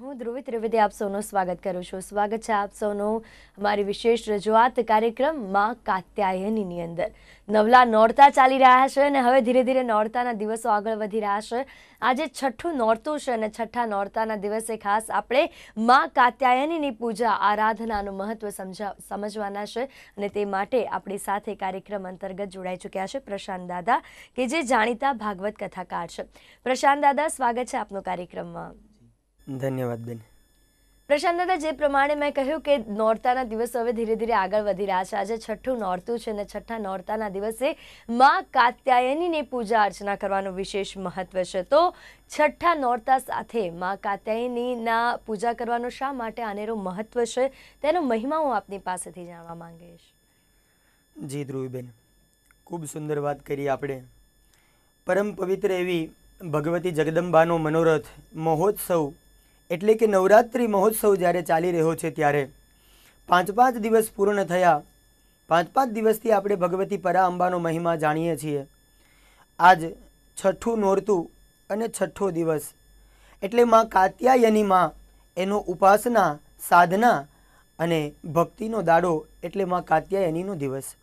હું ધ્રુવી ત્રિવેદી આપ સૌનું સ્વાગત કરું છું સ્વાગત છે આપ સૌનું અમારી વિશેષ રજૂઆત કાર્યક્રમમાં કાત્યાયનીની અંદર નવલા નોરતા ચાલી રહ્યા છે અને હવે ધીરે ધીરે નોરતાના દિવસો આગળ વધી રહ્યા છે આજે છઠ્ઠું નોરતું છે અને છઠ્ઠા નોરતાના દિવસે ખાસ આપણે મા કાત્યાયનીની પૂજા આરાધનાનું મહત્વ સમજા સમજવાના છે અને તે માટે આપણી સાથે કાર્યક્રમ અંતર્ગત જોડાઈ ચૂક્યા છે પ્રશાંત દાદા કે જે જાણીતા ભાગવત કથાકાર છે પ્રશાંત દાદા સ્વાગત છે આપનો કાર્યક્રમમાં ધન્યવાદ બેન પ્રશાંત દાદા જે પ્રમાણે મેં કહ્યું કે નોરતાના દિવસ હવે ધીરે ધીરે આગળ વધી રહ્યા છે આજે છઠ્ઠું નોરતું છે અને છઠ્ઠા નોરતાના દિવસે મા કાત્યાયનીની પૂજા અર્ચના કરવાનું વિશેષ મહત્વ છે તો છઠ્ઠા નોરતા સાથે મા કાત્યાયનીના પૂજા કરવાનો શા માટે આનેરો મહત્વ છે તેનો મહિમા હું આપની પાસેથી જાણવા માંગીશ જી ધ્રુવીબેન ખૂબ સુંદર વાત કરી આપણે પરમ પવિત્ર એવી ભગવતી જગદંબાનો મનોરથ મહોત્સવ એટલે કે નવરાત્રિ મહોત્સવ જ્યારે ચાલી રહ્યો છે ત્યારે પાંચ પાંચ દિવસ પૂર્ણ થયા પાંચ પાંચ દિવસથી આપણે ભગવતી પરા અંબાનો મહિમા જાણીએ છીએ આજ છઠ્ઠું નોરતું અને છઠ્ઠો દિવસ એટલે માં કાત્યાયની માં એનો ઉપાસના સાધના અને ભક્તિનો દાડો એટલે માં કાત્યાયનીનો દિવસ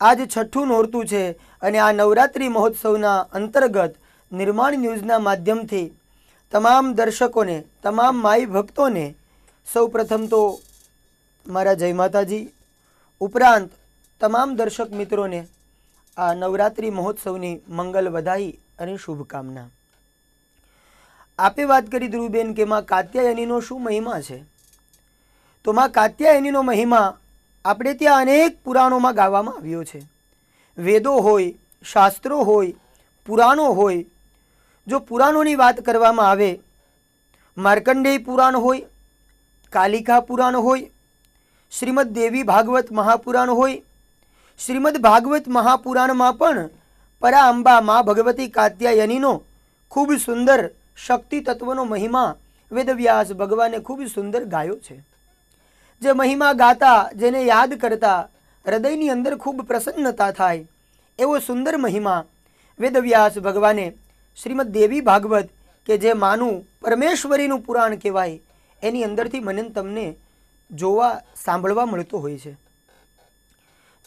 આજ છઠ્ઠું નોરતું છે અને આ નવરાત્રિ મહોત્સવના અંતર્ગત નિર્માણ ન્યૂઝના માધ્યમથી તમામ દર્શકોને તમામ માઈ ભક્તોને સૌ પ્રથમ તો મારા જય માતાજી ઉપરાંત તમામ દર્શક મિત્રોને આ નવરાત્રિ મહોત્સવની મંગલ વધાઈ અને શુભકામના આપે વાત કરી ધ્રુવબેન કે માં કાત્યાયનીનો શું મહિમા છે તો માં કાત્યાયનીનો મહિમા આપણે ત્યાં અનેક પુરાણોમાં ગાવામાં આવ્યો છે વેદો હોય શાસ્ત્રો હોય પુરાણો હોય જો પુરાણોની વાત કરવામાં આવે માર્કંડેય પુરાણ હોય કાલિકા પુરાણ હોય શ્રીમદ દેવી ભાગવત મહાપુરાણ હોય શ્રીમદ ભાગવત મહાપુરાણમાં પણ પરાઅંબા મા ભગવતી કાત્યાયનીનો ખૂબ સુંદર શક્તિ તત્વનો મહિમા વેદવ્યાસ ભગવાને ખૂબ સુંદર ગાયો છે જે મહિમા ગાતા જેને યાદ કરતા હૃદયની અંદર ખૂબ પ્રસન્નતા થાય એવો સુંદર મહિમા વેદવ્યાસ ભગવાને શ્રીમદ દેવી ભાગવત કે જે માનું પરમેશ્વરીનું પુરાણ કહેવાય એની અંદરથી મને તમને જોવા સાંભળવા મળતો હોય છે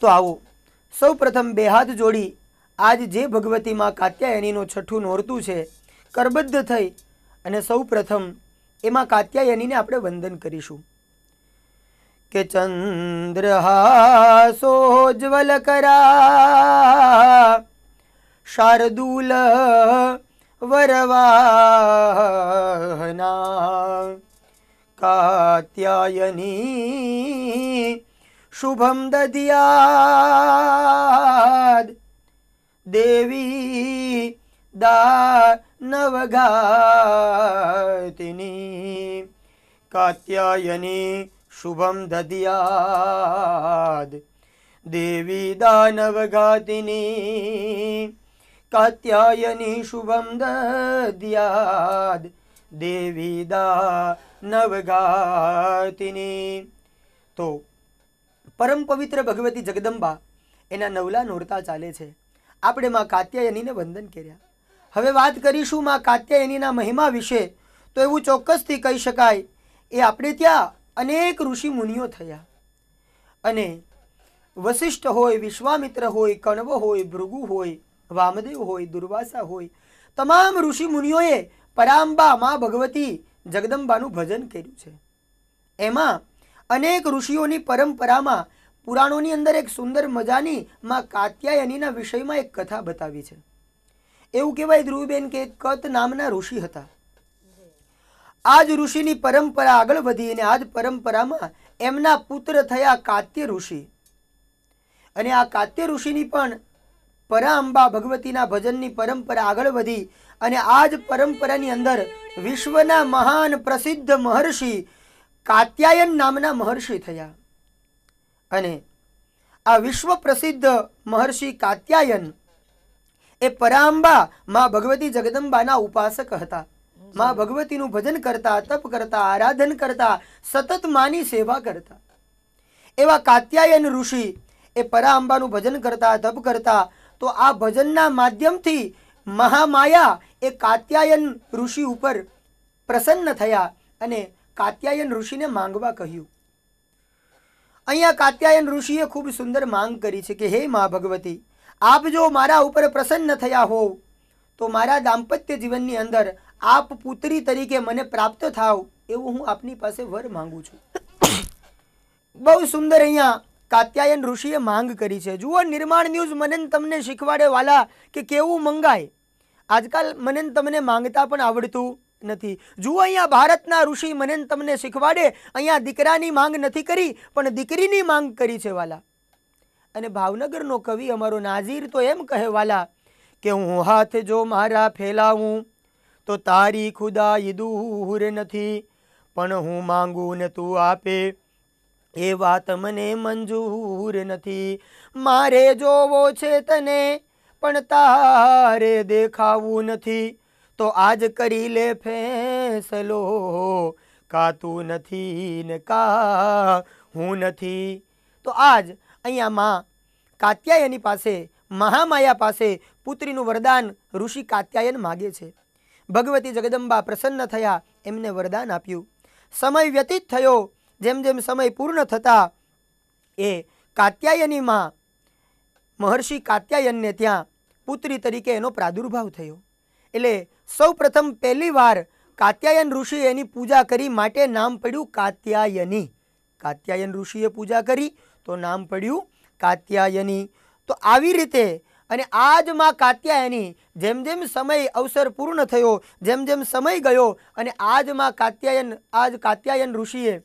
તો આવો સૌ પ્રથમ બે હાથ જોડી આજ જે ભગવતીમાં કાત્યાયનીનું છઠ્ઠું નોરતું છે કરબદ્ધ થઈ અને સૌ પ્રથમ એમાં કાત્યાયનીને આપણે વંદન કરીશું કે ચંદ્રહાસોજ્વલ કરા वरवाहना कात्यायनी शुभं दद्याद् देवी दा नवगातिनी कात्यायनी शुभं दद्याद् देवी दानवगातिनी શુભમ शुभं દેવી દા નવગાતિની તો પરમ પવિત્ર ભગવતી જગદંબા એના નવલા નોરતા ચાલે છે આપણે માં કાત્યાયનીને વંદન કર્યા હવે વાત કરીશું માં કાત્યાયનીના મહિમા વિશે તો એવું ચોક્કસથી કહી શકાય એ આપણે ત્યાં અનેક ઋષિ મુનિઓ થયા અને વશિષ્ઠ હોય વિશ્વામિત્ર હોય કણવ હોય ભૃગુ હોય વામદેવ હોય દુર્વાસા હોય તમામ ઋષિ મુનિઓએ પરાંબા માં ભગવતી જગદંબાનું ભજન કર્યું છે એમાં અનેક ઋષિઓની પરંપરામાં પુરાણોની અંદર એક સુંદર મજાની માં કાત્યાયનીના વિષયમાં એક કથા બતાવી છે એવું કહેવાય ધ્રુવબેન કે કત નામના ઋષિ હતા આજ ઋષિની પરંપરા આગળ વધી અને આ જ પરંપરામાં એમના પુત્ર થયા કાત્ય ઋષિ અને આ કાત્ય ઋષિની પણ પરાઅંબા ભગવતીના ભજનની પરંપરા આગળ વધી અને આ જ પરંપરાની અંદર વિશ્વના મહાન પ્રસિદ્ધ મહર્ષિ કાત્યાયન નામના મહર્ષિ થયા અને આ વિશ્વ પ્રસિદ્ધ મહર્ષિ કાત્યાયન એ પરાંબા માં ભગવતી જગદંબાના ઉપાસક હતા માં ભગવતીનું ભજન કરતા તપ કરતા આરાધન કરતા સતત માની સેવા કરતા એવા કાત્યાયન ઋષિ એ પરાંબાનું ભજન કરતા તપ કરતા તો આ ભજનના માધ્યમથી મહામાયા એ કાત્યાયન ઋષિ ઉપર પ્રસન્ન થયા અને કાત્યાયન ઋષિને માંગવા કહ્યું અહીંયા કાત્યાયન ઋષિએ ખૂબ સુંદર માંગ કરી છે કે હે મા ભગવતી આપ જો મારા ઉપર પ્રસન્ન થયા હોવ તો મારા દાંપત્ય જીવનની અંદર આપ પુત્રી તરીકે મને પ્રાપ્ત થાવ એવું હું આપની પાસે વર માંગુ છું બહુ સુંદર અહીંયા કાત્યાયન ઋષિએ માંગ કરી છે જુઓ નિર્માણ ન્યૂઝ મનન તમને શીખવાડે વાલા કે કેવું મંગાય આજકાલ મનન તમને માંગતા પણ આવડતું નથી જુઓ અહીંયા ભારતના ઋષિ મનન તમને શીખવાડે અહીંયા દીકરાની માંગ નથી કરી પણ દીકરીની માંગ કરી છે વાલા અને ભાવનગરનો કવિ અમારો નાઝીર તો એમ કહે વાલા કે હું હાથ જો મારા ફેલાવું તો તારી ખુદા દૂર નથી પણ હું માંગું ને તું આપે એ વાત મને મંજૂર નથી મારે જોવો છે તને પણ તારે દેખાવું નથી તો આજ કરી લે ફેંસલો કાતું નથી ને કા હું નથી તો આજ અહીંયા માં કાત્યાયની પાસે મહામાયા પાસે પુત્રીનું વરદાન ઋષિ કાત્યાયન માગે છે ભગવતી જગદંબા પ્રસન્ન થયા એમને વરદાન આપ્યું સમય વ્યતીત થયો જેમ જેમ સમય પૂર્ણ થતાં એ કાત્યાયનીમાં મહર્ષિ કાત્યાયનને ત્યાં પુત્રી તરીકે એનો પ્રાદુર્ભાવ થયો એટલે સૌ પ્રથમ પહેલી કાત્યાયન ઋષિ એની પૂજા કરી માટે નામ પડ્યું કાત્યાયની કાત્યાયન ઋષિએ પૂજા કરી તો નામ પડ્યું કાત્યાયની તો આવી રીતે અને આ જ માં કાત્યાયની જેમ જેમ સમય અવસર પૂર્ણ થયો જેમ જેમ સમય ગયો અને આ જ માં કાત્યાયન આજ કાત્યાયન ઋષિએ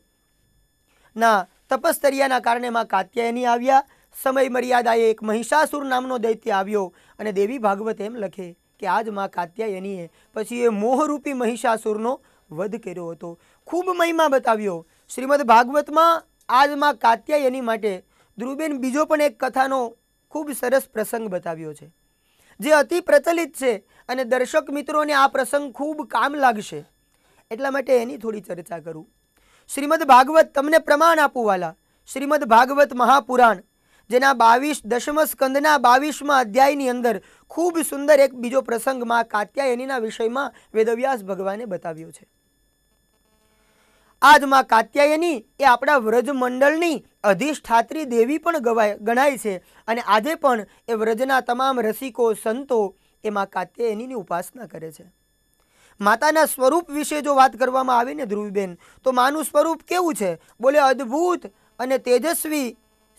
ના તપસ્તર્યાના કારણે માં કાત્યાયની આવ્યા સમય મર્યાદાએ એક મહિષાસુર નામનો દૈત્ય આવ્યો અને દેવી ભાગવત એમ લખે કે આજ માં કાત્યાયનીએ પછી એ મોહરૂપી મહિષાસુરનો વધ કર્યો હતો ખૂબ મહિમા બતાવ્યો શ્રીમદ ભાગવતમાં આજ માં કાત્યાયની માટે ધ્રુવબેન બીજો પણ એક કથાનો ખૂબ સરસ પ્રસંગ બતાવ્યો છે જે અતિ પ્રચલિત છે અને દર્શક મિત્રોને આ પ્રસંગ ખૂબ કામ લાગશે એટલા માટે એની થોડી ચર્ચા કરું શ્રીમદ ભાગવત તમને પ્રમાણ આપું વાલા શ્રીમદ ભાગવત મહાપુરાણ જેના બાવીસ દશમ સ્કંદના બાવીસમાં અધ્યાયની અંદર ખૂબ સુંદર એક બીજો પ્રસંગ માં કાત્યાયનીના વિષયમાં વેદવ્યાસ ભગવાને બતાવ્યો છે આજ માં કાત્યાયની એ આપણા વ્રજમંડળની અધિષ્ઠાત્રી દેવી પણ ગવાય ગણાય છે અને આજે પણ એ વ્રજના તમામ રસિકો સંતો એમાં કાત્યાયનીની ઉપાસના કરે છે માતાના સ્વરૂપ વિશે જો વાત કરવામાં આવે ને ધ્રુવીબેન તો માનું સ્વરૂપ કેવું છે બોલે અદ્ભુત અને તેજસ્વી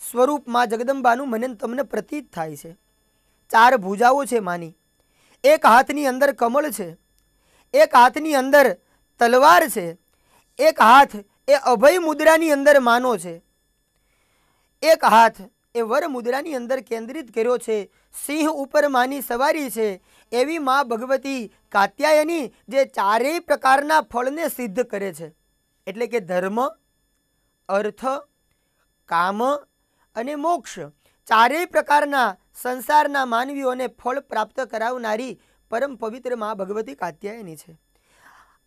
સ્વરૂપમાં જગદંબાનું મને તમને પ્રતીત થાય છે ચાર ભૂજાઓ છે માની એક હાથની અંદર કમળ છે એક હાથની અંદર તલવાર છે એક હાથ એ અભય મુદ્રાની અંદર માનો છે એક હાથ એ વર મુદ્રાની અંદર કેન્દ્રિત કર્યો છે સિંહ ઉપર માની સવારી છે એવી મા ભગવતી કાત્યાયની જે ચારેય પ્રકારના ફળને સિદ્ધ કરે છે એટલે કે ધર્મ અર્થ કામ અને મોક્ષ ચારેય પ્રકારના સંસારના માનવીઓને ફળ પ્રાપ્ત કરાવનારી પરમ પવિત્ર મા ભગવતી કાત્યાયની છે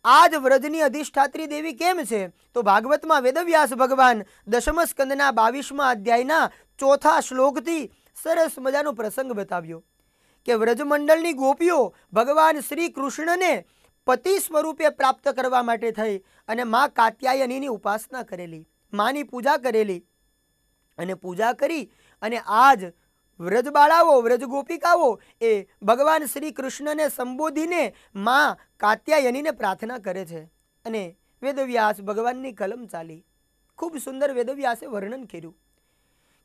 આજ વ્રજની અધિષ્ઠાત્રી દેવી કેમ છે તો ભાગવતમાં વેદવ્યાસ ભગવાન દશમ સ્કંદના બાવીસમાં અધ્યાયના ચોથા શ્લોકથી સરસ મજાનો પ્રસંગ બતાવ્યો કે વ્રજમંડળની ગોપીઓ ભગવાન શ્રી કૃષ્ણને પતિ સ્વરૂપે પ્રાપ્ત કરવા માટે થઈ અને મા કાત્યાયનીની ઉપાસના કરેલી માની પૂજા કરેલી અને પૂજા કરી અને આજ વ્રજ બાળાઓ વ્રજ ગોપિકાઓ એ ભગવાન શ્રી કૃષ્ણને સંબોધીને મા કાત્યાયનીને પ્રાર્થના કરે છે અને વેદવ્યાસ ભગવાનની કલમ ચાલી ખૂબ સુંદર વેદવ્યાસે વર્ણન કર્યું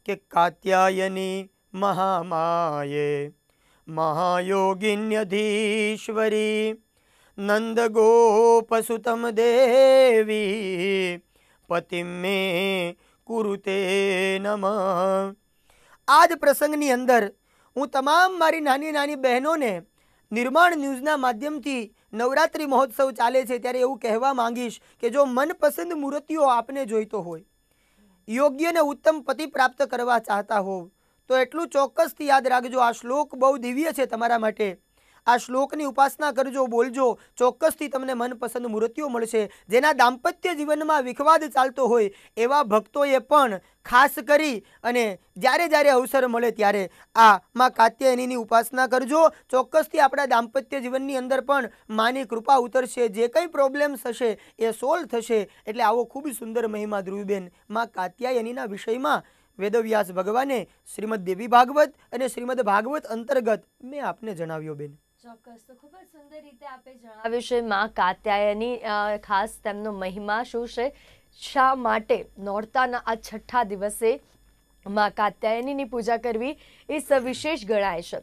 કે કાત્યાયની મહામાયે મહાયોગિન્યધીશ્વરી નંદ ગોપસુતમ દેવી પતિ મે કુરુતે નમઃ આ જ પ્રસંગની અંદર હું તમામ મારી નાની નાની બહેનોને નિર્માણ ન્યૂઝના માધ્યમથી નવરાત્રિ મહોત્સવ ચાલે છે ત્યારે એવું કહેવા માંગીશ કે જો મનપસંદ મૂર્તિઓ આપને જોઈતો હોય યોગ્યને ઉત્તમ પતિ પ્રાપ્ત કરવા ચાહતા હોવ તો એટલું ચોક્કસથી યાદ રાખજો આ શ્લોક બહુ દિવ્ય છે તમારા માટે આ શ્લોકની ઉપાસના કરજો બોલજો ચોક્કસથી તમને મનપસંદ મૂર્તિઓ મળશે જેના દાંપત્ય જીવનમાં વિખવાદ ચાલતો હોય એવા ભક્તોએ પણ ખાસ કરી અને જ્યારે જ્યારે અવસર મળે ત્યારે આ માં કાત્યાયનીની ઉપાસના કરજો ચોક્કસથી આપણા દાંપત્ય જીવનની અંદર પણ માની કૃપા ઉતરશે જે કંઈ પ્રોબ્લેમ્સ હશે એ સોલ્વ થશે એટલે આવો ખૂબ સુંદર મહિમા ધ્રુવીબેન માં કાત્યાયનીના વિષયમાં વેદવ્યાસ ભગવાને શ્રીમદ દેવી ભાગવત અને શ્રીમદ ભાગવત અંતર્ગત મેં આપને જણાવ્યો બેન ચોક્કસ તો ખૂબ જ સુંદર રીતે આપે જણાવ્યું છે માં કાત્યાયની ખાસ તેમનો મહિમા શું છે શા માટે નોરતાના આ છઠ્ઠા દિવસે માં કાત્યાયનીની પૂજા કરવી એ સવિશેષ ગણાય છે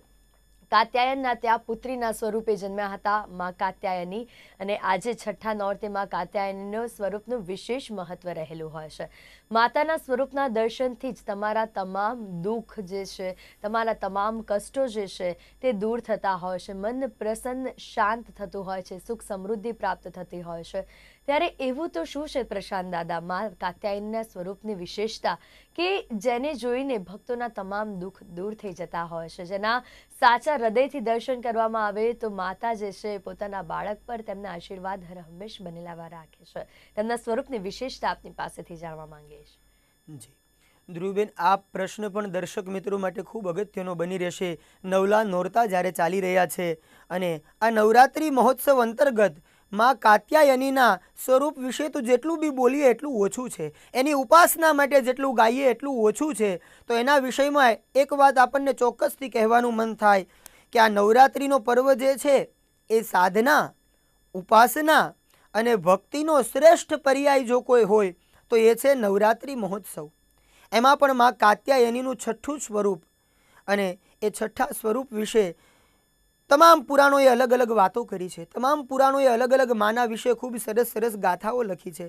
કાત્યાયનના ત્યાં પુત્રીના સ્વરૂપે જન્મ્યા હતા મા કાત્યાયની અને આજે છઠ્ઠા નોરતે મા કાત્યાયનીનું સ્વરૂપનું વિશેષ મહત્વ રહેલું હોય છે માતાના સ્વરૂપના દર્શનથી જ તમારા તમામ દુઃખ જે છે તમારા તમામ કષ્ટો જે છે તે દૂર થતા હોય છે મન પ્રસન્ન શાંત થતું હોય છે સુખ સમૃદ્ધિ પ્રાપ્ત થતી હોય છે ત્યારે એવું તો શું છે પ્રશાંત દાદા મા કાત્યાયનના સ્વરૂપની વિશેષતા કે જેને જોઈને ભક્તોના તમામ દુઃખ દૂર થઈ જતા હોય છે જેના સાચા હૃદયથી દર્શન કરવામાં આવે તો માતા જે છે પોતાના બાળક પર તેમના આશીર્વાદ હર હંમેશ બનેલાવા રાખે છે તેમના સ્વરૂપની વિશેષતા આપની પાસેથી જાણવા માંગીએ જી ધ્રુવબેન આ પ્રશ્ન પણ દર્શક મિત્રો માટે ખૂબ અગત્યનો બની રહેશે નવલા નોરતા જ્યારે ચાલી રહ્યા છે અને આ નવરાત્રિ મહોત્સવ અંતર્ગત માં કાત્યાયનીના સ્વરૂપ વિશે તો જેટલું બી બોલીએ એટલું ઓછું છે એની ઉપાસના માટે જેટલું ગાઈએ એટલું ઓછું છે તો એના વિષયમાં એક વાત આપણને ચોક્કસથી કહેવાનું મન થાય કે આ નવરાત્રિનો પર્વ જે છે એ સાધના ઉપાસના અને ભક્તિનો શ્રેષ્ઠ પર્યાય જો કોઈ હોય તો એ છે નવરાત્રિ મહોત્સવ એમાં પણ માં કાત્યાયનીનું છઠ્ઠું સ્વરૂપ અને એ છઠ્ઠા સ્વરૂપ વિશે તમામ પુરાણોએ અલગ અલગ વાતો કરી છે તમામ પુરાણોએ અલગ અલગ માના વિશે ખૂબ સરસ સરસ ગાથાઓ લખી છે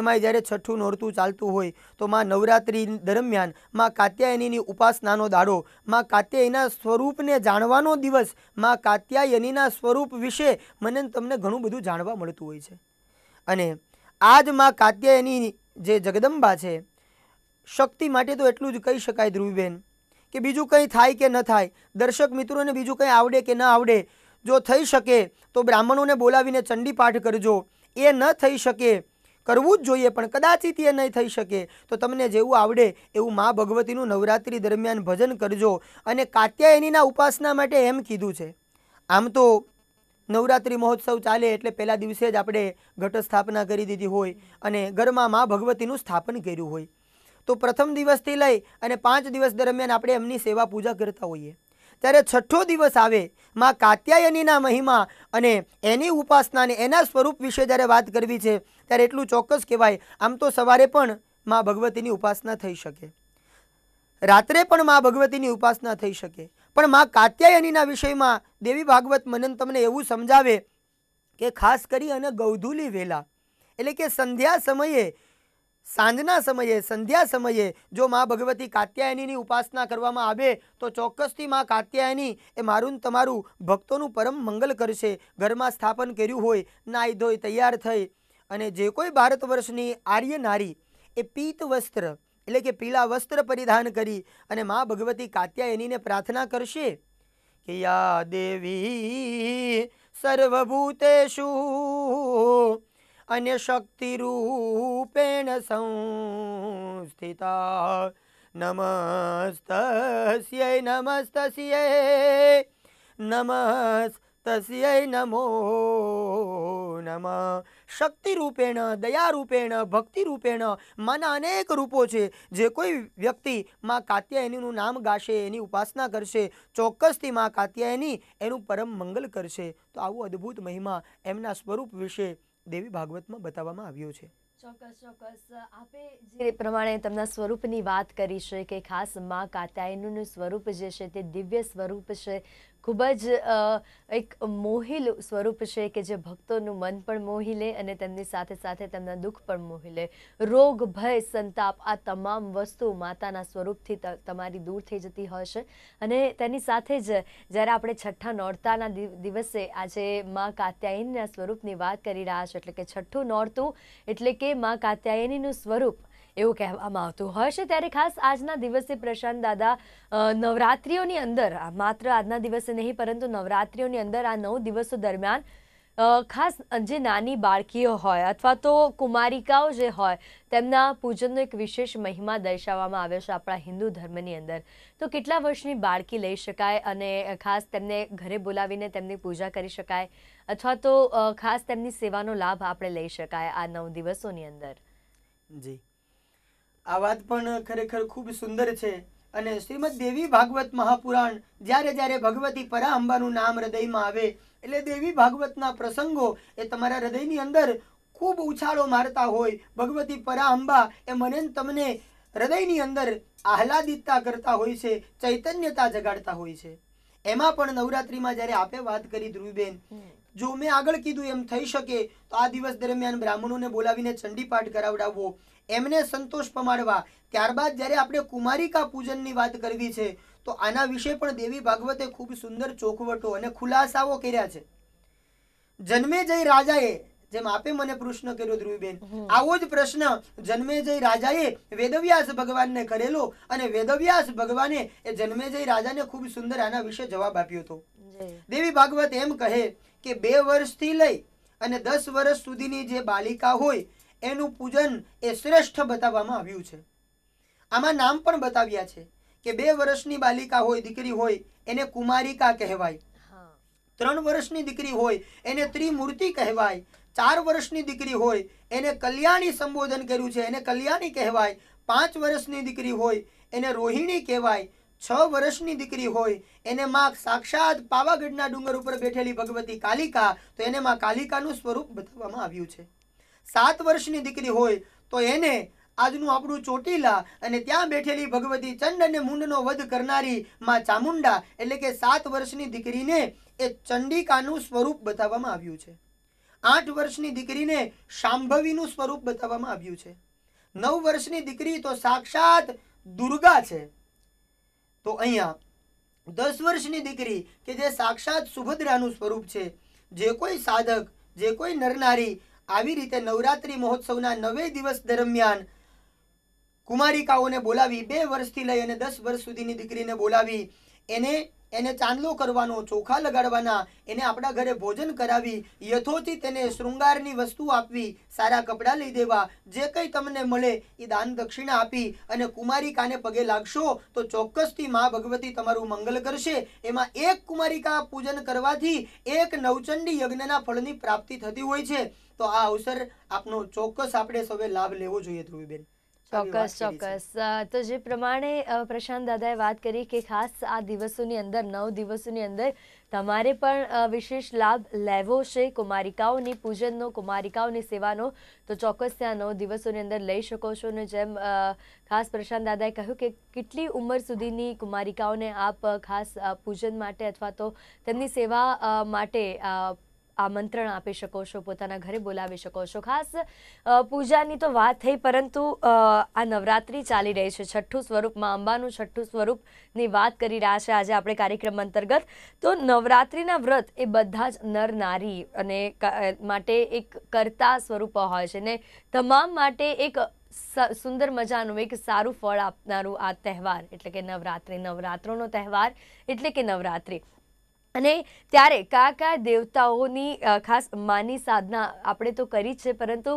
એમાં જ્યારે છઠ્ઠું નોરતું ચાલતું હોય તો માં નવરાત્રિ દરમિયાન માં કાત્યાયનીની ઉપાસનાનો દાડો માં કાત્યાયના સ્વરૂપને જાણવાનો દિવસ માં કાત્યાયનીના સ્વરૂપ વિશે મને તમને ઘણું બધું જાણવા મળતું હોય છે અને આ જ માં કાત્યાયની જે જગદંબા છે શક્તિ માટે તો એટલું જ કહી શકાય ધ્રુવીબેન કે બીજું કંઈ થાય કે ન થાય દર્શક મિત્રોને બીજું કંઈ આવડે કે ન આવડે જો થઈ શકે તો બ્રાહ્મણોને બોલાવીને ચંડીપાઠ કરજો એ ન થઈ શકે કરવું જ જોઈએ પણ કદાચિત એ નહીં થઈ શકે તો તમને જેવું આવડે એવું મા ભગવતીનું નવરાત્રિ દરમિયાન ભજન કરજો અને કાત્યાયનીના ઉપાસના માટે એમ કીધું છે આમ તો નવરાત્રિ મહોત્સવ ચાલે એટલે પહેલા દિવસે જ આપણે ઘટ સ્થાપના કરી દીધી હોય અને ઘરમાં મા ભગવતીનું સ્થાપન કર્યું હોય તો પ્રથમ દિવસથી લઈ અને પાંચ દિવસ દરમિયાન આપણે એમની સેવા પૂજા કરતા હોઈએ ત્યારે છઠ્ઠો દિવસ આવે મા કાત્યાયનીના મહિમા અને એની ઉપાસનાને એના સ્વરૂપ વિશે જ્યારે વાત કરવી છે ત્યારે એટલું ચોક્કસ કહેવાય આમ તો સવારે પણ મા ભગવતીની ઉપાસના થઈ શકે રાત્રે પણ મા ભગવતીની ઉપાસના થઈ શકે પણ મા કાત્યાયનીના વિષયમાં દેવી ભાગવત મનન તમને એવું સમજાવે કે ખાસ કરી અને ગૌધૂલી વેલા એટલે કે સંધ્યા સમયે સાંજના સમયે સંધ્યા સમયે જો મા ભગવતી કાત્યાયનીની ઉપાસના કરવામાં આવે તો ચોક્કસથી મા કાત્યાયની એ મારું તમારું ભક્તોનું પરમ મંગલ કરશે ઘરમાં સ્થાપન કર્યું હોય નાઈ ધોઈ તૈયાર થઈ અને જે કોઈ ભારત વર્ષની આર્ય નારી એ પીત વસ્ત્ર એટલે કે પીલા વસ્ત્ર પરિધાન કરી અને મા ભગવતી કાત્યાયનીને પ્રાર્થના કરશે કે યા દેવી સર્વભૂતેશુ અને શક્તિરૂપેણ સંસ્થિતા નમસ્તસ્ય નમસ્તસ્ય નમસ્ત તસ્ય નમો નમ શક્તિરૂપેણ દયારૂપેણ ભક્તિરૂપેણ માના અનેક રૂપો છે જે કોઈ વ્યક્તિ મા કાત્યાયનીનું નામ ગાશે એની ઉપાસના કરશે ચોક્કસથી મા કાત્યાયની એનું પરમ મંગલ કરશે તો આવું અદ્ભુત મહિમા એમના સ્વરૂપ વિશે દેવી ભાગવતમાં બતાવવામાં આવ્યો છે ચોક્કસ ચોક્કસ આપે જે પ્રમાણે તમના સ્વરૂપની વાત કરી છે કે ખાસ મા કાત્યાયનનું સ્વરૂપ જે છે તે દિવ્ય સ્વરૂપ છે ખૂબ જ એક મોહિલ સ્વરૂપ છે કે જે ભક્તોનું મન પણ મોહી લે અને તેમની સાથે સાથે તેમના દુઃખ પણ મોહી લે રોગ ભય સંતાપ આ તમામ વસ્તુ માતાના સ્વરૂપથી તમારી દૂર થઈ જતી હશે અને તેની સાથે જ જ્યારે આપણે છઠ્ઠા નોરતાના દિવસે આજે મા કાત્યાયનીના સ્વરૂપની વાત કરી રહ્યા છે એટલે કે છઠ્ઠું નોરતું એટલે કે મા કાત્યાયનીનું સ્વરૂપ એવું કહેવામાં આવતું હોય છે ત્યારે ખાસ આજના દિવસે પ્રશાંત દાદા નવરાત્રિઓની અંદર માત્ર આજના દિવસે નહીં પરંતુ નવરાત્રિઓની અંદર આ નવ દિવસો દરમિયાન ખાસ જે નાની બાળકીઓ હોય અથવા તો કુમારિકાઓ જે હોય તેમના પૂજનનો એક વિશેષ મહિમા દર્શાવવામાં આવ્યો છે આપણા હિન્દુ ધર્મની અંદર તો કેટલા વર્ષની બાળકી લઈ શકાય અને ખાસ તેમને ઘરે બોલાવીને તેમની પૂજા કરી શકાય અથવા તો ખાસ તેમની સેવાનો લાભ આપણે લઈ શકાય આ નવ દિવસોની અંદર જી આ વાત પણ ખરેખર ખૂબ સુંદર છે અને શ્રીમદ દેવી ભાગવત મહાપુરાણ જ્યારે જ્યારે ભગવતી પરા અંબાનું નામ હૃદયમાં આવે એટલે દેવી ભાગવતના પ્રસંગો એ તમારા હૃદયની અંદર ખૂબ ઉછાળો મારતા હોય ભગવતી પરા અંબા એ મને તમને હૃદયની અંદર આહલાદિતતા કરતા હોય છે ચૈતન્યતા જગાડતા હોય છે એમાં પણ નવરાત્રિમાં જ્યારે આપે વાત કરી ધ્રુવબેન જો મેં આગળ કીધું એમ થઈ શકે તો આ દિવસ દરમિયાન બ્રાહ્મણોને બોલાવીને ચંડી પાઠ કરાવડાવવો એમને સંતોષ પમાડવા ત્યારબાદ જ્યારે આપણે કુમારિકા પૂજનની વાત કરવી છે તો આના વિશે પણ દેવી ભાગવતે ખૂબ સુંદર ચોખવટો અને ખુલાસાઓ કર્યા છે જન્મે જઈ રાજાએ જેમ આપે મને પ્રશ્ન કર્યો ધ્રુવીબેન આવો જ પ્રશ્ન જન્મેજય રાજાએ વેદવ્યાસ ભગવાનને કરેલો અને વેદવ્યાસ ભગવાને એ જન્મે જન્મેજય રાજાને ખૂબ સુંદર આના વિશે જવાબ આપ્યો હતો દેવી ભાગવત એમ કહે કે બે વર્ષથી લઈ અને દસ વર્ષ સુધીની જે બાલિકા હોય એનું પૂજન એ શ્રેષ્ઠ બતાવવામાં આવ્યું છે આમાં નામ પણ બતાવ્યા છે કે બે વર્ષની બાલિકા હોય દીકરી હોય એને કુમારિકા કહેવાય ત્રણ વર્ષની દીકરી હોય એને ત્રિમૂર્તિ કહેવાય ચાર વર્ષની દીકરી હોય એને કલ્યાણી સંબોધન કર્યું છે એને કલ્યાણી કહેવાય પાંચ વર્ષની દીકરી હોય એને રોહિણી કહેવાય છ વર્ષની દીકરી હોય એને માં સાક્ષાત પાવાગઢના ડુંગર ઉપર બેઠેલી ભગવતી કાલિકા તો એને માં કાલિકાનું સ્વરૂપ બતાવવામાં આવ્યું છે સાત વર્ષની દીકરી હોય તો એને આજનું આપણું ચોટીલા અને ત્યાં બેઠેલી ભગવતી ચંડ અને મુંડનો વધ કરનારી માં ચામુંડા એટલે કે સાત વર્ષની દીકરીને એ ચંડિકાનું સ્વરૂપ બતાવવામાં આવ્યું છે આઠ વર્ષની દીકરીને શાંભવીનું સ્વરૂપ બતાવવામાં આવ્યું છે નવ વર્ષની દીકરી તો સાક્ષાત દુર્ગા છે તો અહીંયા દસ વર્ષની દીકરી કે જે સાક્ષાત સુભદ્રાનું સ્વરૂપ છે જે કોઈ સાધક જે કોઈ નરનારી આવી રીતે નવરાત્રિ મહોત્સવના નવે દિવસ દરમિયાન કુમારિકાઓને બોલાવી બે વર્ષથી લઈ અને દસ વર્ષ સુધીની દીકરીને બોલાવી એને એને ચાંદલો કરવાનો ચોખા લગાડવાના એને આપણા ઘરે ભોજન કરાવી યથોથી તેને શૃંગારની વસ્તુ આપવી સારા કપડાં લઈ દેવા જે કંઈ તમને મળે એ દાન દક્ષિણા આપી અને કુમારિકાને પગે લાગશો તો ચોક્કસથી મા ભગવતી તમારું મંગલ કરશે એમાં એક કુમારિકા પૂજન કરવાથી એક નવચંડી યજ્ઞના ફળની પ્રાપ્તિ થતી હોય છે તો આ અવસર આપનો ચોક્કસ આપણે સૌએ લાભ લેવો જોઈએ ધ્રુવીબેન ચોક્કસ ચોક્કસ તો જે પ્રમાણે પ્રશાંત દાદાએ વાત કરી કે ખાસ આ દિવસોની અંદર નવ દિવસોની અંદર તમારે પણ વિશેષ લાભ લેવો છે કુમારિકાઓની પૂજનનો કુમારિકાઓની સેવાનો તો ચોક્કસ ત્યાં નવ દિવસોની અંદર લઈ શકો છો અને જેમ ખાસ પ્રશાંત દાદાએ કહ્યું કે કેટલી ઉંમર સુધીની કુમારિકાઓને આપ ખાસ પૂજન માટે અથવા તો તેમની સેવા માટે આમંત્રણ આપી શકો છો પોતાના ઘરે બોલાવી શકો છો ખાસ પૂજાની તો વાત થઈ પરંતુ આ નવરાત્રી ચાલી રહી છે છઠ્ઠું સ્વરૂપમાં અંબાનું છઠ્ઠું સ્વરૂપની વાત કરી રહ્યા છે આજે આપણે કાર્યક્રમ અંતર્ગત તો નવરાત્રીના વ્રત એ બધા જ નર નારી અને માટે એક કરતા સ્વરૂપ હોય છે ને તમામ માટે એક સુંદર મજાનું એક સારું ફળ આપનારું આ તહેવાર એટલે કે નવરાત્રિ નવરાત્રોનો તહેવાર એટલે કે નવરાત્રિ અને ત્યારે કયા કયા દેવતાઓની ખાસ માની સાધના આપણે તો કરી છે પરંતુ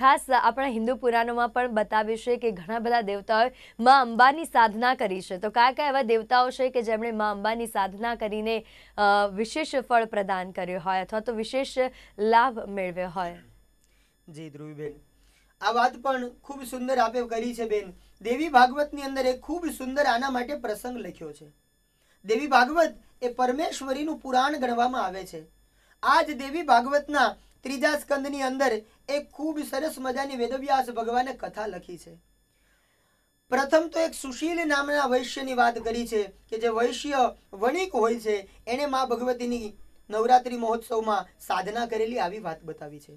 ખાસ આપણા હિન્દુ પુરાણોમાં પણ બતાવ્યું છે કે ઘણા બધા દેવતાઓએ માં અંબાની સાધના કરી છે તો કયા કયા એવા દેવતાઓ છે કે જેમણે મા અંબાની સાધના કરીને વિશેષ ફળ પ્રદાન કર્યું હોય અથવા તો વિશેષ લાભ મેળવ્યો હોય જી ધ્રુવીબેન આ વાત પણ ખૂબ સુંદર આપે કરી છે બેન દેવી ભાગવતની અંદર એક ખૂબ સુંદર આના માટે પ્રસંગ લખ્યો છે દેવી ભાગવત એ પરમેશ્વરીનું પુરાણ ગણવામાં આવે છે આજ દેવી ભાગવતના ત્રીજા સ્કંદની અંદર એક ખૂબ સરસ મજાની વેદવ્યાસ ભગવાને કથા લખી છે પ્રથમ તો એક સુશીલ નામના વૈશ્યની વાત કરી છે કે જે વૈશ્ય વણિક હોય છે એણે મા ભગવતીની નવરાત્રિ મહોત્સવમાં સાધના કરેલી આવી વાત બતાવી છે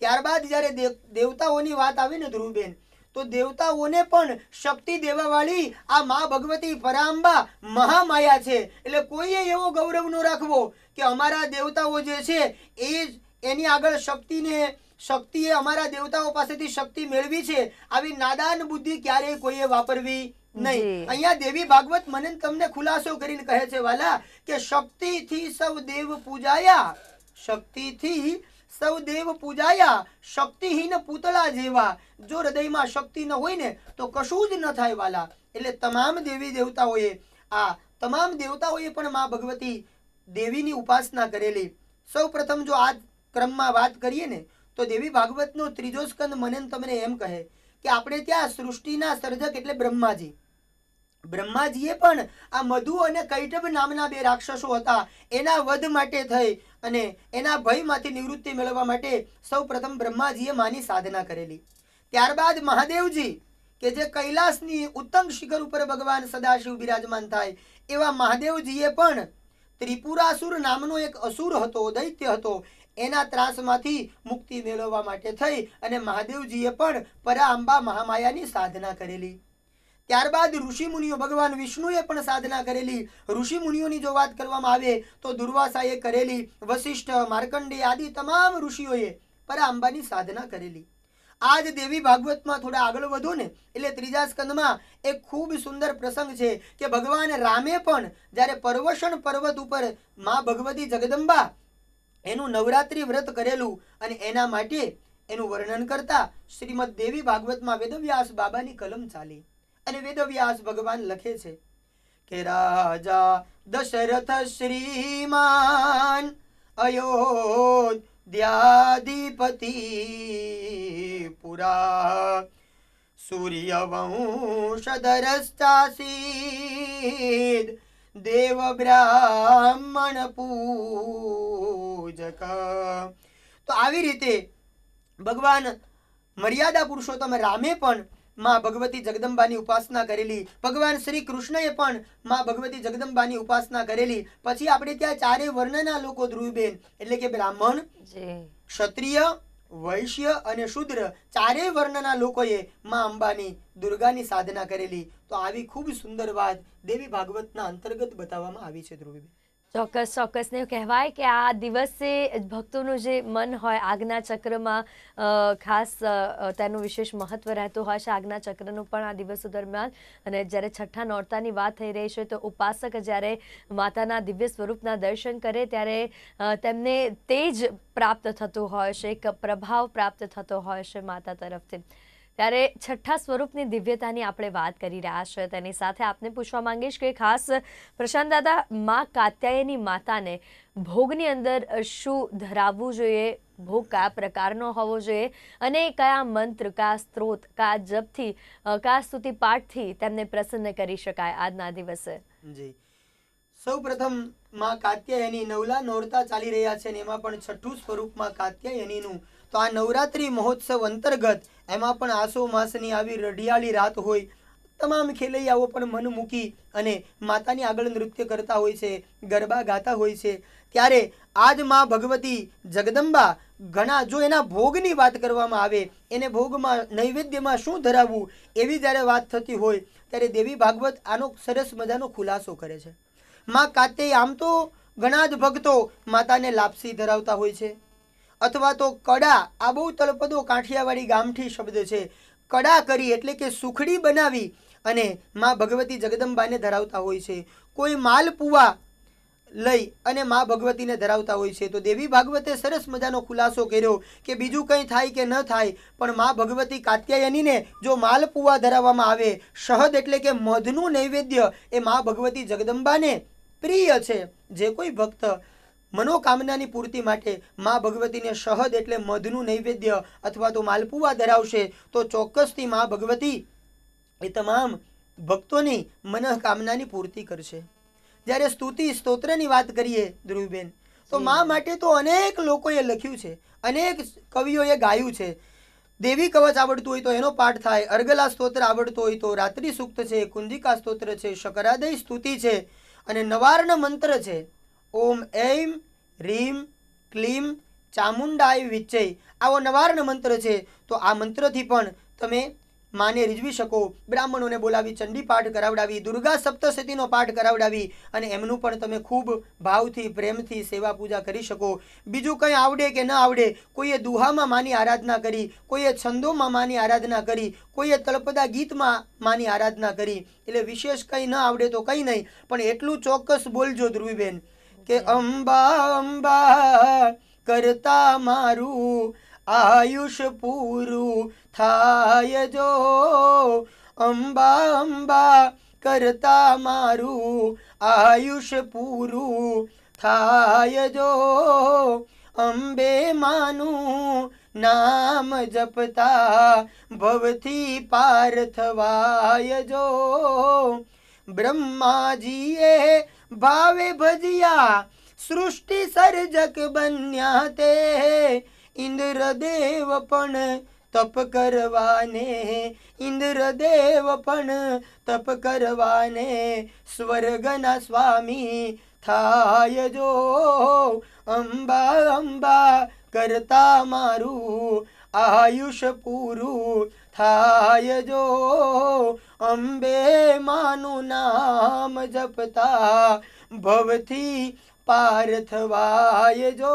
ત્યારબાદ જ્યારે દેવતાઓની વાત આવે ને ધ્રુવબેન તો દેવતાઓને પણ શક્તિ દેવાવાળી આ મા ભગવતી પરાંબા મહામાયા છે એટલે કોઈએ એવો ગૌરવ ન રાખવો કે અમારા દેવતાઓ જે છે એ એની આગળ શક્તિને શક્તિએ અમારા દેવતાઓ પાસેથી શક્તિ મેળવી છે આવી નાદાન બુદ્ધિ ક્યારેય કોઈએ વાપરવી નહીં અહીંયા દેવી ભાગવત મનન તમને ખુલાસો કરીને કહે છે વાલા કે શક્તિથી સૌ દેવ પૂજાયા શક્તિથી સૌ દેવ પૂજાયા શક્તિહીન પૂતળા જેવા જો હૃદયમાં શક્તિ ન હોય ને તો કશું જ ન થાય વાલા એટલે તમામ દેવી દેવતાઓએ આ તમામ દેવતાઓએ પણ મા ભગવતી દેવીની ઉપાસના કરેલી સૌ પ્રથમ જો આ ક્રમમાં વાત કરીએ ને તો દેવી ભાગવતનો ત્રીજો સ્કંદ મને તમને એમ કહે કે આપણે ત્યાં સૃષ્ટિના સર્જક એટલે બ્રહ્માજી બ્રહ્માજીએ પણ આ મધુ અને કૈટબ નામના બે રાક્ષસો હતા એના વધ માટે થઈ અને એના ભયમાંથી નિવૃત્તિ મેળવવા માટે સૌ પ્રથમ બ્રહ્માજીએ માની સાધના કરેલી ત્યારબાદ મહાદેવજી કે જે કૈલાસની ઉત્તમ શિખર ઉપર ભગવાન સદાશિવ બિરાજમાન થાય એવા મહાદેવજીએ પણ ત્રિપુરાસુર નામનો એક અસુર હતો દૈત્ય હતો એના ત્રાસમાંથી મુક્તિ મેળવવા માટે થઈ અને મહાદેવજીએ પણ પરા અંબા મહામાયાની સાધના કરેલી ત્યારબાદ ઋષિમુનિઓ ભગવાન વિષ્ણુએ પણ સાધના કરેલી ઋષિમુનિઓની જો વાત કરવામાં આવે તો દુર્વાસાએ કરેલી વશિષ્ઠ માર્કંડે આદિ તમામ ઋષિઓએ પરાંબાની સાધના કરેલી આજ દેવી ભાગવતમાં થોડા આગળ વધો ને એટલે ત્રીજા સ્કંદમાં એક ખૂબ સુંદર પ્રસંગ છે કે ભગવાન રામે પણ જ્યારે પરવશન પર્વત ઉપર મા ભગવતી જગદંબા એનું નવરાત્રિ વ્રત કરેલું અને એના માટે એનું વર્ણન કરતા શ્રીમદ દેવી ભાગવતમાં વેદવ્યાસ બાબાની કલમ ચાલી અને વેદવ્યાસ ભગવાન લખે છે કે રાજા દશરથ શ્રીમાન અયોધ્યાધિપતિ પુરા સૂર્યવંશધરસ્તાસીદ દેવ બ્રાહ્મણ પૂજક તો આવી રીતે ભગવાન મર્યાદા પુરુષોત્તમ રામે પણ માં ભગવતી જગદંબાની ઉપાસના કરેલી ભગવાન શ્રી કૃષ્ણએ પણ માં ભગવતી જગદંબાની ઉપાસના કરેલી પછી આપણે ત્યાં ચારે વર્ણના લોકો ધ્રુવબેન એટલે કે બ્રાહ્મણ ક્ષત્રિય વૈશ્ય અને શુદ્ર ચારે વર્ણના લોકોએ માં અંબાની દુર્ગાની સાધના કરેલી તો આવી ખૂબ સુંદર વાત દેવી ભાગવતના અંતર્ગત બતાવવામાં આવી છે ધ્રુવીબેન ચોક્કસ ચોક્કસ ને કહેવાય કે આ દિવસે ભક્તોનું જે મન હોય આજ્ઞા ચક્રમાં ખાસ તેનું વિશેષ મહત્વ રહેતું હોય છે આજ્ઞા ચક્રનું પણ આ દિવસો દરમિયાન અને જ્યારે છઠ્ઠા નોરતાની વાત થઈ રહી છે તો ઉપાસક જ્યારે માતાના દિવ્ય સ્વરૂપના દર્શન કરે ત્યારે તેમને તેજ પ્રાપ્ત થતું હોય છે એક પ્રભાવ પ્રાપ્ત થતો હોય છે માતા તરફથી ત્યારે છઠ્ઠા સ્વરૂપની દિવ્યતાની આપણે વાત કરી રહ્યા છે તેની સાથે આપને પૂછવા માંગીશ કે ખાસ પ્રશાંત દાદા મા કાત્યાયની માતાને ભોગની અંદર શું ધરાવવું જોઈએ ભોગ કયા પ્રકારનો હોવો જોઈએ અને કયા મંત્ર કયા સ્ત્રોત કયા જપથી કયા સ્તુતિ પાઠથી તેમને પ્રસન્ન કરી શકાય આજના દિવસે જી સૌ પ્રથમ મા કાત્યાયની નવલા નોરતા ચાલી રહ્યા છે અને એમાં પણ છઠ્ઠું સ્વરૂપમાં કાત્યાયનીનું તો આ નવરાત્રિ મહોત્સવ અંતર્ગત એમાં પણ આસો માસની આવી રઢિયાળી રાત હોય તમામ ખેલૈયાઓ પણ મન મૂકી અને માતાની આગળ નૃત્ય કરતા હોય છે ગરબા ગાતા હોય છે ત્યારે આજ મા ભગવતી જગદંબા ઘણા જો એના ભોગની વાત કરવામાં આવે એને ભોગમાં નૈવેદ્યમાં શું ધરાવવું એવી જ્યારે વાત થતી હોય ત્યારે દેવી ભાગવત આનો સરસ મજાનો ખુલાસો કરે છે માં કાતે આમ તો ઘણા જ ભક્તો માતાને લાપસી ધરાવતા હોય છે અથવા તો કડા આ બહુ તળપદો કાઠિયાવાડી ગામઠી શબ્દ છે કડા કરી એટલે કે સુખડી બનાવી અને મા ભગવતી જગદંબાને ધરાવતા હોય છે કોઈ માલપુવા લઈ અને મા ભગવતીને ધરાવતા હોય છે તો દેવી ભાગવતે સરસ મજાનો ખુલાસો કર્યો કે બીજું કંઈ થાય કે ન થાય પણ મા ભગવતી કાત્યાયનીને જો માલપુવા ધરાવવામાં આવે શહદ એટલે કે મધનું નૈવેદ્ય એ મા ભગવતી જગદંબાને પ્રિય છે જે કોઈ ભક્ત મનોકામનાની પૂર્તિ માટે મા ભગવતીને શહદ એટલે મધનું નૈવેદ્ય અથવા તો માલપુવા ધરાવશે તો ચોક્કસથી મા ભગવતી એ તમામ ભક્તોની મનોકામનાની પૂર્તિ કરશે જ્યારે સ્તુતિ સ્તોત્રની વાત કરીએ ધ્રુવબેન તો મા માટે તો અનેક લોકોએ લખ્યું છે અનેક કવિઓએ ગાયું છે દેવી કવચ આવડતું હોય તો એનો પાઠ થાય અર્ગલા સ્તોત્ર આવડતો હોય તો રાત્રિ સુક્ત છે કુંજિકા સ્તોત્ર છે શકરાદય સ્તુતિ છે અને નવાર્ણ મંત્ર છે ઓમ એમ રીમ ક્લીમ ચામુંડાય વિચય આવો નવાર્ણ મંત્ર છે તો આ મંત્રથી પણ તમે માને રીઝવી શકો બ્રાહ્મણોને બોલાવી ચંડી પાઠ કરાવડાવી દુર્ગા સપ્તશતીનો પાઠ કરાવડાવી અને એમનું પણ તમે ખૂબ ભાવથી પ્રેમથી સેવા પૂજા કરી શકો બીજું કંઈ આવડે કે ન આવડે કોઈએ દુહામાં માની આરાધના કરી કોઈએ છંદોમાં માની આરાધના કરી કોઈએ તળપદા ગીતમાં માની આરાધના કરી એટલે વિશેષ કંઈ ન આવડે તો કંઈ નહીં પણ એટલું ચોક્કસ બોલજો ધ્રુવીબેન કે અંબા અંબા કરતા મારું આયુષ પૂરું થાય જો અંબા અંબા કરતા મારું આયુષ પૂરું થાય જો અંબે માનું નામ જપતા ભવથી પાર થવાય જો બ્રહ્માજીએ भावे भजिया सृष्टि सर्जक बन्याते ते इंद्र देव पण तप करवाने इंद्र देव पण तप करवाने स्वर्ग स्वामी थाय जो अंबा अंबा करता मारू आयुष पूरू થાય જો અંબે માનું નામ જપતા ભવથી પાર થવાય જો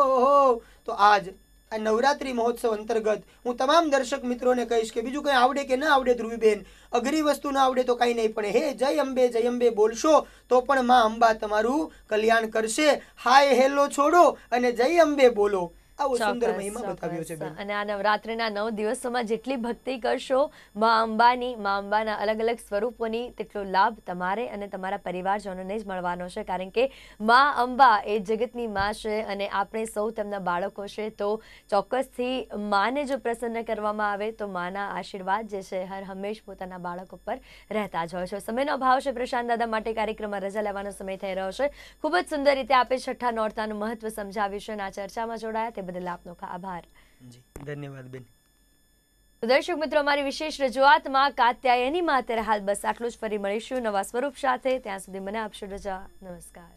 તો આજ આ નવરાત્રિ મહોત્સવ અંતર્ગત હું તમામ દર્શક મિત્રોને કહીશ કે બીજું કંઈ આવડે કે ના આવડે ધ્રુવીબેન અઘરી વસ્તુ ના આવડે તો કાંઈ નહીં પણ હે જય અંબે જય અંબે બોલશો તો પણ માં અંબા તમારું કલ્યાણ કરશે હાય હેલો છોડો અને જય અંબે બોલો આવો સુંદર મહિમા બતાવ્યો છે અને આ નવરાત્રિના નવ દિવસોમાં જેટલી ભક્તિ કરશો મા અંબાની મા અંબાના અલગ અલગ સ્વરૂપોની તેટલો લાભ તમારે અને તમારા પરિવારજનોને જ મળવાનો છે કારણ કે મા અંબા એ જગતની માં છે અને આપણે સૌ તેમના બાળકો છે તો ચોક્કસથી માને જો પ્રસન્ન કરવામાં આવે તો માના આશીર્વાદ જે છે હર હંમેશ પોતાના બાળકો ઉપર રહેતા જ હોય છે સમયનો અભાવ છે પ્રશાંત દાદા માટે કાર્યક્રમમાં રજા લેવાનો સમય થઈ રહ્યો છે ખૂબ જ સુંદર રીતે આપે છઠ્ઠા નોરતાનું મહત્વ સમજાવ્યું છે અને આ ચર્ચામાં જોડાયા તે બદલ આપનો આભાર જી ધન્યવાદ બેન દર્શક મિત્રો અમારી વિશેષ રજૂઆતમાં કાત્યાયનીમાં માત્ર હાલ બસ આટલું જ ફરી મળીશું નવા સ્વરૂપ સાથે ત્યાં સુધી મને આપશો રજા નમસ્કાર